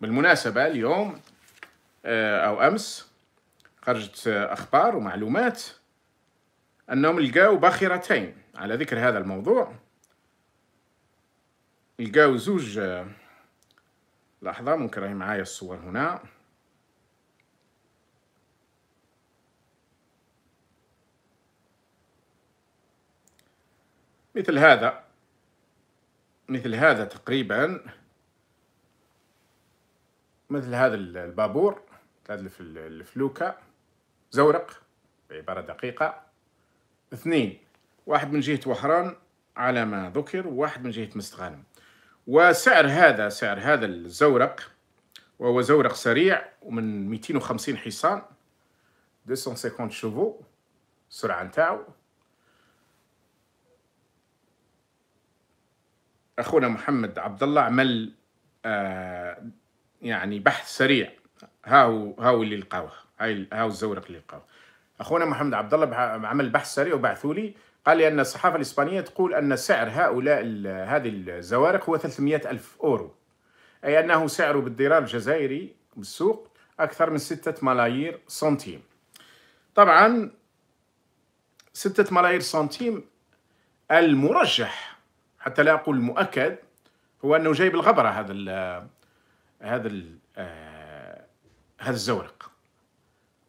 بالمناسبة اليوم آه، أو أمس خرجت أخبار ومعلومات أنهم لقاو باخرتين على ذكر هذا الموضوع لقاو زوج آه، لحظة ممكن راهي معايا الصور هنا مثل هذا مثل هذا تقريبا مثل هذا البابور هذا الفلوكة زورق بعبارة دقيقة اثنين واحد من جهة وحران على ما ذكر وواحد من جهة مستغانم وسعر هذا سعر هذا الزورق وهو زورق سريع ومن 250 حصان 250 شوفو السرعة نتاعو اخونا محمد عبد الله عمل آه يعني بحث سريع هاو هاو اللي لقاوه هاي هاو الزورق اللي لقاوه اخونا محمد عبد الله عمل بحث سريع وبعثوا لي قال لي ان الصحافه الاسبانيه تقول ان سعر هؤلاء هذه الزوارق هو 300 الف اورو اي انه سعره بالديرار الجزائري بالسوق اكثر من 6 ملايير سنتيم طبعا 6 ملايير سنتيم المرجح حتى لا اقول المؤكد هو انه جايب الغبره هذا هذا آه، هذا الزورق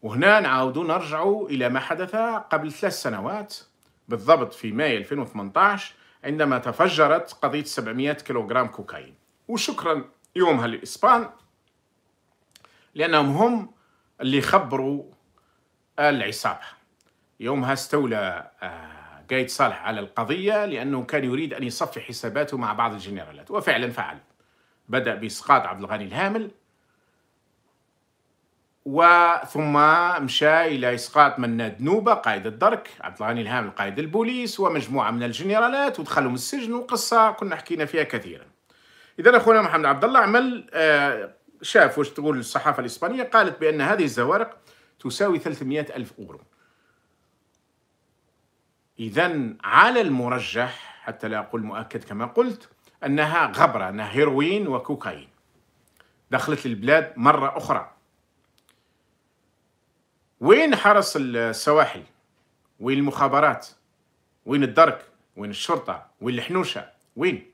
وهنا نعاودوا نرجعوا إلى ما حدث قبل ثلاث سنوات بالضبط في ماي 2018 عندما تفجرت قضية 700 كيلوغرام كوكايين وشكرا يومها للإسبان لأنهم هم اللي خبروا العصابة يومها استولى قايد آه، صالح على القضية لأنه كان يريد أن يصفي حساباته مع بعض الجنرالات وفعلا فعل بدأ بإسقاط عبد الغني الهامل وثم مشى إلى إسقاط مناد نوبة قائد الدرك عبد الغني الهامل قائد البوليس ومجموعة من الجنرالات ودخلهم السجن وقصة كنا حكينا فيها كثيرا إذا أخونا محمد عبد الله عمل آه، شاف واش تقول الصحافة الإسبانية قالت بأن هذه الزوارق تساوي 300 ألف أورو إذا على المرجح حتى لا أقول مؤكد كما قلت أنها غبرة أنها هيروين وكوكايين دخلت للبلاد مرة أخرى وين حرس السواحل وين المخابرات وين الدرك وين الشرطة وين الحنوشة وين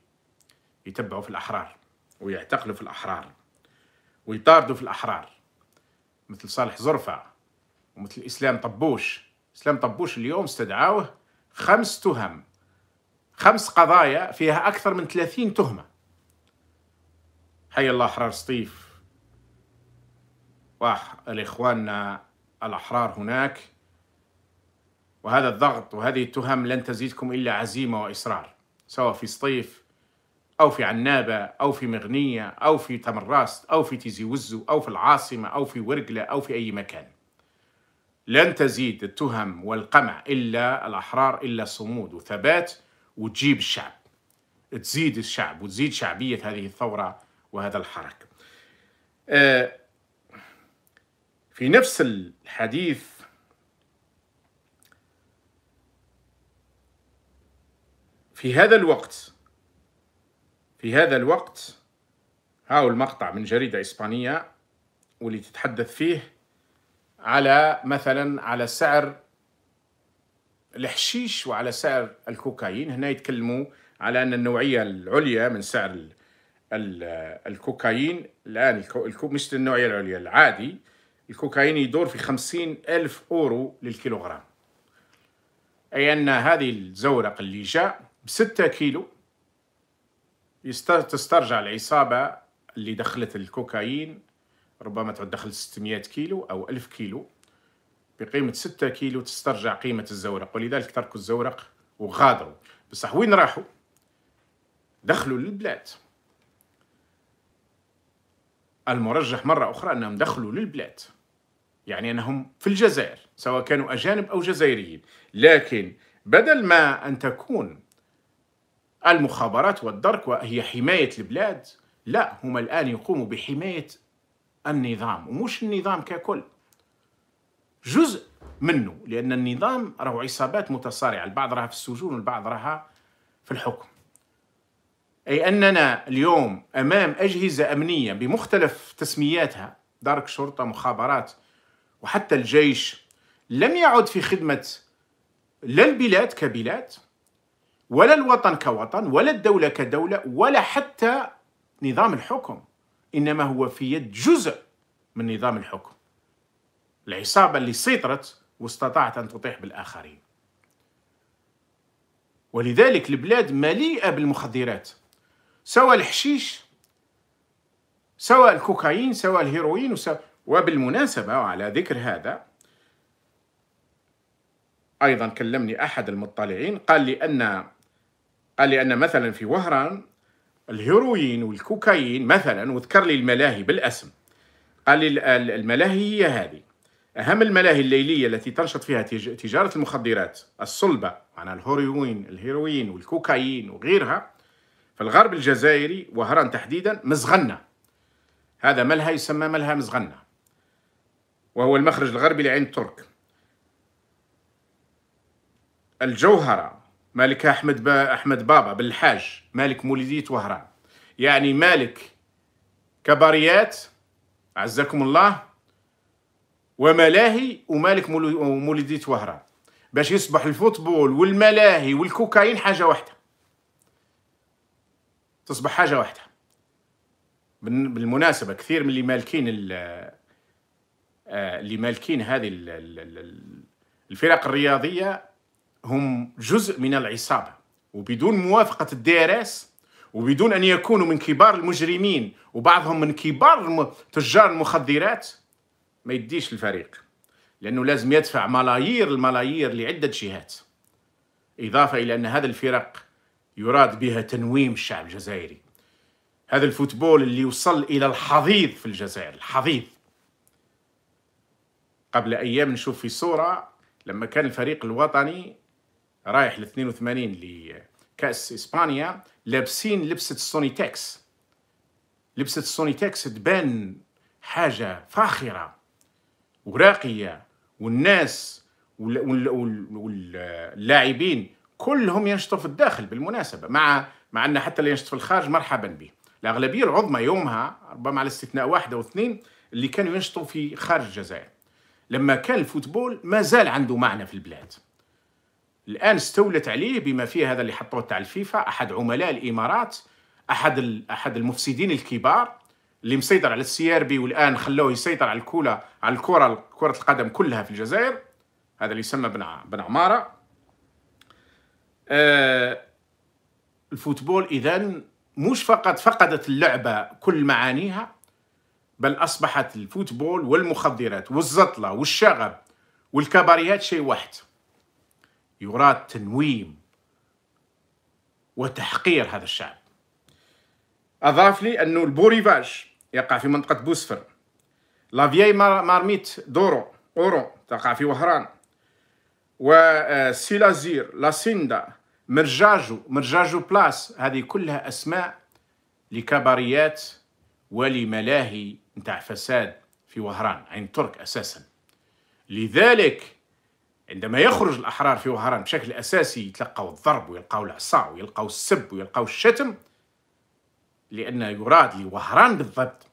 يتبعوا في الأحرار ويعتقلوا في الأحرار ويطاردوا في الأحرار مثل صالح زرفة ومثل إسلام طبوش إسلام طبوش اليوم استدعاوه خمس تهم خمس قضايا فيها أكثر من 30 تهمة حي الله أحرار سطيف والإخواننا الأحرار هناك وهذا الضغط وهذه التهم لن تزيدكم إلا عزيمة وإصرار سواء في سطيف أو في عنابة أو في مغنية أو في تمراست أو في تيزي وزو أو في العاصمة أو في ورقلة أو في أي مكان لن تزيد التهم والقمع إلا الأحرار إلا صمود وثبات وتجيب الشعب تزيد الشعب وتزيد شعبية هذه الثورة وهذا الحركة آه، في نفس الحديث في هذا الوقت في هذا الوقت هاو المقطع من جريدة إسبانية واللي تتحدث فيه على مثلا على سعر الحشيش وعلى سعر الكوكايين هنا يتكلموا على أن النوعية العليا من سعر الكوكايين الآن الكو مش النوعية العليا العادي الكوكايين يدور في خمسين ألف أورو للكيلوغرام أي أن هذه الزورق اللي جاء بستة كيلو تسترجع العصابة اللي دخلت الكوكايين ربما تدخل 600 كيلو أو 1000 كيلو بقيمه 6 كيلو تسترجع قيمه الزورق ولذلك تركوا الزورق وغادروا بصح وين راحوا دخلوا للبلاد المرجح مرة أخرى أنهم دخلوا للبلاد يعني أنهم في الجزائر سواء كانوا أجانب أو جزائريين لكن بدل ما أن تكون المخابرات والدرك وهي حماية البلاد لا هم الآن يقوموا بحماية النظام ومش النظام ككل جزء منه لان النظام راهو عصابات متصارعه البعض راها في السجون والبعض راها في الحكم اي اننا اليوم امام اجهزه امنيه بمختلف تسمياتها دارك شرطه مخابرات وحتى الجيش لم يعد في خدمه لا البلاد كبلاد ولا الوطن كوطن ولا الدوله كدوله ولا حتى نظام الحكم انما هو في يد جزء من نظام الحكم العصابة اللي سيطرت واستطاعت أن تطيح بالآخرين ولذلك البلاد مليئة بالمخدرات سواء الحشيش سواء الكوكايين سواء الهيروين وسواء وبالمناسبة وعلى ذكر هذا أيضا كلمني أحد المطلعين قال لي أن قال لي أن مثلا في وهران الهيروين والكوكايين مثلا وذكر لي الملاهي بالاسم قال لي الملاهي هي هذه أهم الملاهي الليلية التي تنشط فيها تجارة المخدرات الصلبة معناها الهيروين الهيروين والكوكايين وغيرها في الغرب الجزائري وهران تحديدا مزغنة هذا ملهى يسمى ملهى مزغنة وهو المخرج الغربي لعين الترك الجوهرة مالك أحمد با أحمد بابا بالحاج مالك مولدية وهران يعني مالك كباريات عزكم الله وملاهي ومالك مولدية وهران باش يصبح الفوتبول والملاهي والكوكايين حاجة واحدة تصبح حاجة واحدة بالمناسبة كثير من اللي مالكين آه، اللي مالكين هذه الفرق الرياضية هم جزء من العصابة وبدون موافقة الدارس وبدون أن يكونوا من كبار المجرمين وبعضهم من كبار تجار المخدرات ما يديش الفريق لانه لازم يدفع ملايير الملايير لعده جهات اضافه الى ان هذا الفرق يراد بها تنويم الشعب الجزائري هذا الفوتبول اللي وصل الى الحضيض في الجزائر الحضيض قبل ايام نشوف في صوره لما كان الفريق الوطني رايح ل 82 لكاس اسبانيا لابسين لبسه السونيتكس لبسه السونيتكس تبان حاجه فاخره وراقيه والناس واللاعبين كلهم ينشطوا في الداخل بالمناسبه مع مع ان حتى اللي ينشط في الخارج مرحبا به الاغلبيه العظمى يومها ربما على استثناء واحد او اثنين اللي كانوا ينشطوا في خارج الجزائر لما كان الفوتبول ما زال عنده معنى في البلاد الان استولت عليه بما فيه هذا اللي حطوه تاع الفيفا احد عملاء الامارات احد احد المفسدين الكبار اللي مسيطر على السي ار بي والان خلوه يسيطر على الكولا على الكره كره القدم كلها في الجزائر هذا اللي يسمى بن بن عماره آه، الفوتبول اذا مش فقط فقدت اللعبه كل معانيها بل اصبحت الفوتبول والمخدرات والزطله والشغب والكباريات شيء واحد يراد تنويم وتحقير هذا الشعب أضاف لي أنه البوريفاج يقع في منطقة بوسفر لافياي مارميت دورو أورو تقع في وهران و آه، سيلازير لاسيندا مرجاجو مرجاجو بلاس هذه كلها أسماء لكباريات ولملاهي نتاع فساد في وهران عين ترك أساسا لذلك عندما يخرج الأحرار في وهران بشكل أساسي يتلقوا الضرب ويلقوا العصا ويلقوا السب ويلقوا الشتم لأن يراد لوهران بالضبط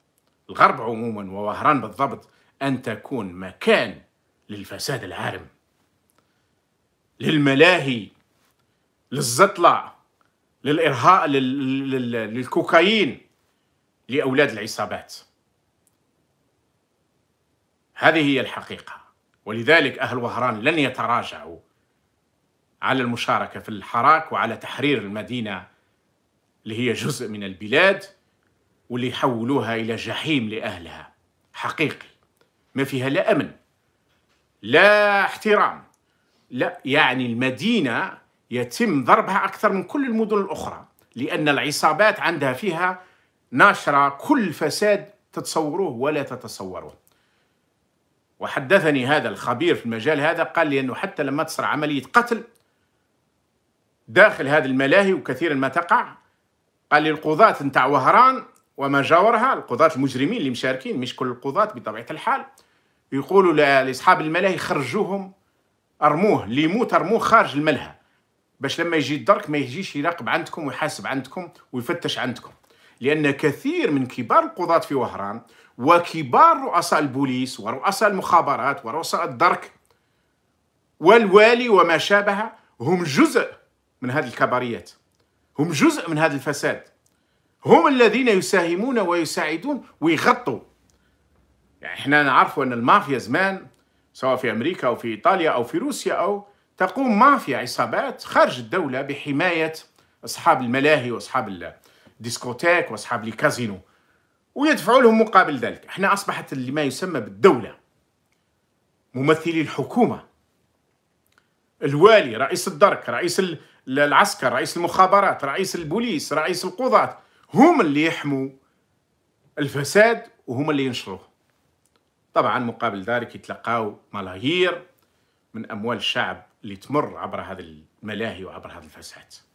الغرب عموما ووهران بالضبط أن تكون مكان للفساد العارم للملاهي للزطلع للإرهاء للكوكايين لأولاد العصابات هذه هي الحقيقة ولذلك أهل وهران لن يتراجعوا على المشاركة في الحراك وعلى تحرير المدينة اللي هي جزء من البلاد واللي يحولوها إلى جحيم لأهلها حقيقي ما فيها لا أمن لا احترام لا يعني المدينة يتم ضربها أكثر من كل المدن الأخرى لأن العصابات عندها فيها ناشرة كل فساد تتصوروه ولا تتصوروه وحدثني هذا الخبير في المجال هذا قال لي أنه حتى لما تصير عملية قتل داخل هذه الملاهي وكثيرا ما تقع قال لي القضاة نتاع وهران وما جاورها القضاة المجرمين اللي مشاركين مش كل القضاة بطبيعة الحال يقولوا لاصحاب الملاهي خرجوهم ارموه اللي يموت ارموه خارج الملهى باش لما يجي الدرك ما يجيش يراقب عندكم ويحاسب عندكم ويفتش عندكم لان كثير من كبار القضاة في وهران وكبار رؤساء البوليس ورؤساء المخابرات ورؤساء الدرك والوالي وما شابه هم جزء من هذه الكباريات هم جزء من هذا الفساد هم الذين يساهمون ويساعدون ويغطوا يعني احنا نعرفوا ان المافيا زمان سواء في امريكا او في ايطاليا او في روسيا او تقوم مافيا عصابات خارج الدوله بحمايه اصحاب الملاهي واصحاب الديسكوتيك واصحاب الكازينو ويدفعوا لهم مقابل ذلك احنا اصبحت اللي ما يسمى بالدوله ممثلي الحكومه الوالي رئيس الدرك رئيس العسكر رئيس المخابرات رئيس البوليس رئيس القضاة هم اللي يحموا الفساد وهم اللي ينشروه طبعا مقابل ذلك يتلقاو ملايير من أموال الشعب اللي تمر عبر هذه الملاهي وعبر هذا الفساد